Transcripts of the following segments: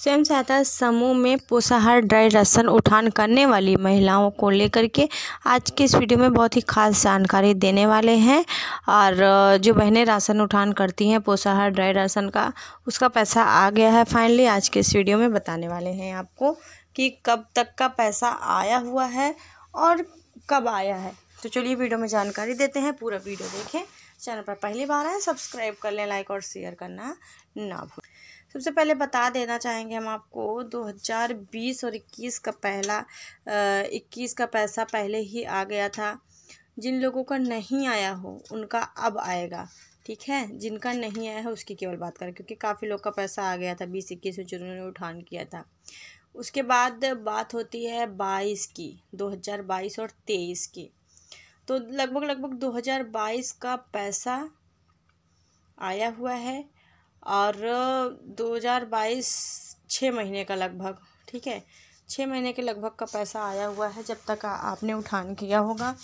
स्वयं सहायता समूह में पोषाहार ड्राई राशन उठान करने वाली महिलाओं को लेकर के आज के इस वीडियो में बहुत ही खास जानकारी देने वाले हैं और जो बहनें राशन उठान करती हैं पोषाहार ड्राई राशन का उसका पैसा आ गया है फाइनली आज के इस वीडियो में बताने वाले हैं आपको कि कब तक का पैसा आया हुआ है और कब आया है तो चलिए वीडियो में जानकारी देते हैं पूरा वीडियो देखें चैनल पर पहली बार आए सब्सक्राइब कर लें लाइक और शेयर करना ना भूलें सबसे पहले बता देना चाहेंगे हम आपको 2020 और 21 का पहला आ, 21 का पैसा पहले ही आ गया था जिन लोगों का नहीं आया हो उनका अब आएगा ठीक है जिनका नहीं आया है उसकी केवल बात करें क्योंकि काफ़ी लोग का पैसा आ गया था बीस इक्कीस में जिन्होंने उठान किया था उसके बाद बात होती है बाईस की 2022 और तेईस की तो लगभग लगभग 2022 का पैसा आया हुआ है और 2022 छः महीने का लगभग ठीक है छः महीने के लगभग का पैसा आया हुआ है जब तक आपने उठान किया होगा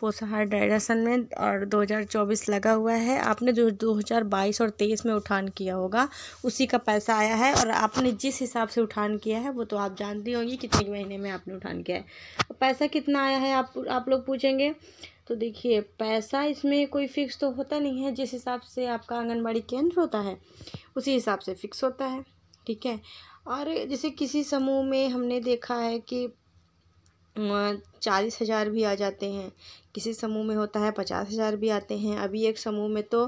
पोषाहार डायरेक्शन में और 2024 लगा हुआ है आपने जो 2022 और 23 में उठान किया होगा उसी का पैसा आया है और आपने जिस हिसाब से उठान किया है वो तो आप जानती होंगी कितने महीने में आपने उठान किया है तो पैसा कितना आया है आप आप लोग पूछेंगे तो देखिए पैसा इसमें कोई फिक्स तो होता नहीं है जिस हिसाब से आपका आंगनबाड़ी केंद्र होता है उसी हिसाब से फिक्स होता है ठीक है और जैसे किसी समूह में हमने देखा है कि चालीस हज़ार भी आ जाते हैं किसी समूह में होता है पचास हज़ार भी आते हैं अभी एक समूह में तो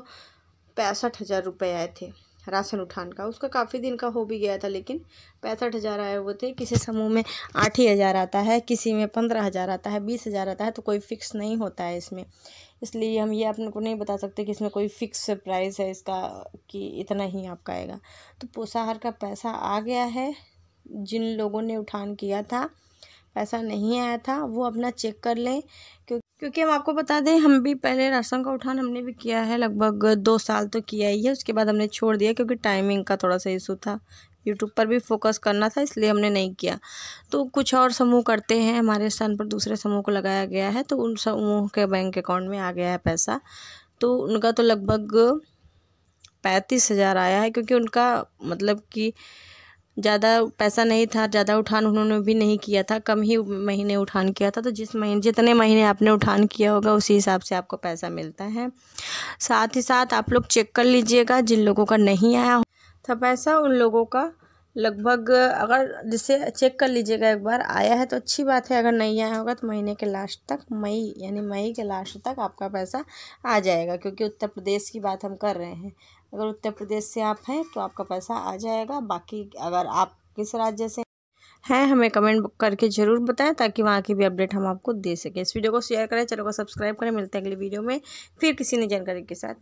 पैंसठ हज़ार रुपये आए थे राशन उठान का उसका काफ़ी दिन का हो भी गया था लेकिन पैंसठ हज़ार आए हुए थे किसी समूह में आठ ही हज़ार आता है किसी में पंद्रह हज़ार आता है बीस हज़ार आता है तो कोई फिक्स नहीं होता है इसमें इसलिए हम ये अपने को नहीं बता सकते कि इसमें कोई फिक्स प्राइस है इसका कि इतना ही आपका आएगा तो पोषाहार का पैसा आ गया है जिन लोगों ने उठान किया था पैसा नहीं आया था वो अपना चेक कर लें क्योंकि हम आपको बता दें हम भी पहले राशन का उठान हमने भी किया है लगभग दो साल तो किया ही है उसके बाद हमने छोड़ दिया क्योंकि टाइमिंग का थोड़ा सा इशू था यूट्यूब पर भी फोकस करना था इसलिए हमने नहीं किया तो कुछ और समूह करते हैं हमारे स्थान पर दूसरे समूह को लगाया गया है तो उन समूह के बैंक अकाउंट में आ गया है पैसा तो उनका तो लगभग पैंतीस हज़ार आया है क्योंकि उनका मतलब कि ज़्यादा पैसा नहीं था ज़्यादा उठान उन्होंने भी नहीं किया था कम ही महीने उठान किया था तो जिस महीने जितने महीने आपने उठान किया होगा उसी हिसाब से आपको पैसा मिलता है साथ ही साथ आप लोग चेक कर लीजिएगा जिन लोगों का नहीं आया था पैसा उन लोगों का लगभग अगर जिसे चेक कर लीजिएगा एक बार आया है तो अच्छी बात है अगर नहीं आया होगा तो महीने के लास्ट तक मई यानी मई के लास्ट तक आपका पैसा आ जाएगा क्योंकि उत्तर प्रदेश की बात हम कर रहे हैं अगर उत्तर प्रदेश से आप हैं तो आपका पैसा आ जाएगा बाकी अगर आप किस राज्य से हैं हमें कमेंट करके ज़रूर बताएं ताकि वहाँ की भी अपडेट हम आपको दे सकें इस वीडियो को शेयर करें चैनल को सब्सक्राइब करें मिलते हैं अगली वीडियो में फिर किसी नई जानकारी के साथ